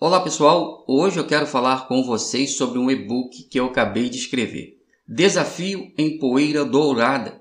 Olá pessoal, hoje eu quero falar com vocês sobre um e-book que eu acabei de escrever. Desafio em Poeira Dourada.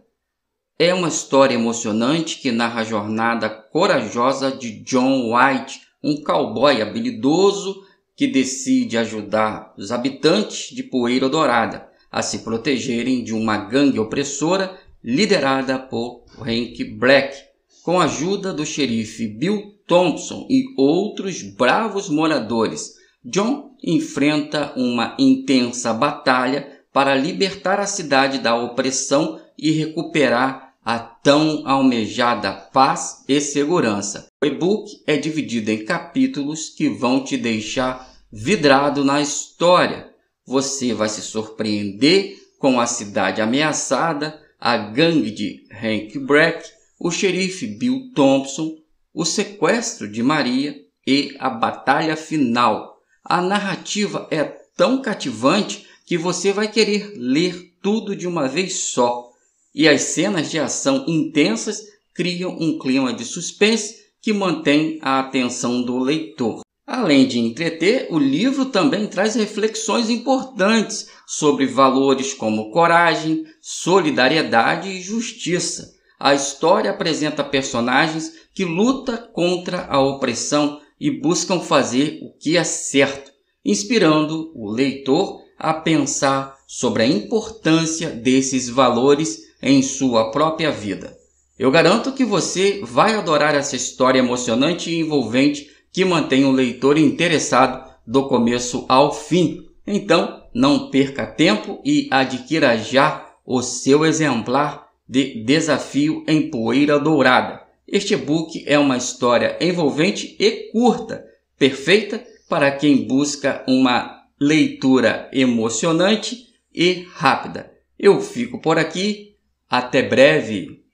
É uma história emocionante que narra a jornada corajosa de John White, um cowboy habilidoso que decide ajudar os habitantes de Poeira Dourada a se protegerem de uma gangue opressora liderada por Hank Black, com a ajuda do xerife Bill Thompson e outros bravos moradores, John enfrenta uma intensa batalha para libertar a cidade da opressão e recuperar a tão almejada paz e segurança. O e-book é dividido em capítulos que vão te deixar vidrado na história. Você vai se surpreender com a cidade ameaçada, a gangue de Hank Breck, o xerife Bill Thompson, o sequestro de Maria e a batalha final. A narrativa é tão cativante que você vai querer ler tudo de uma vez só. E as cenas de ação intensas criam um clima de suspense que mantém a atenção do leitor. Além de entreter, o livro também traz reflexões importantes sobre valores como coragem, solidariedade e justiça. A história apresenta personagens que lutam contra a opressão e buscam fazer o que é certo, inspirando o leitor a pensar sobre a importância desses valores em sua própria vida. Eu garanto que você vai adorar essa história emocionante e envolvente que mantém o leitor interessado do começo ao fim. Então, não perca tempo e adquira já o seu exemplar de Desafio em Poeira Dourada. Este e-book é uma história envolvente e curta, perfeita para quem busca uma leitura emocionante e rápida. Eu fico por aqui, até breve!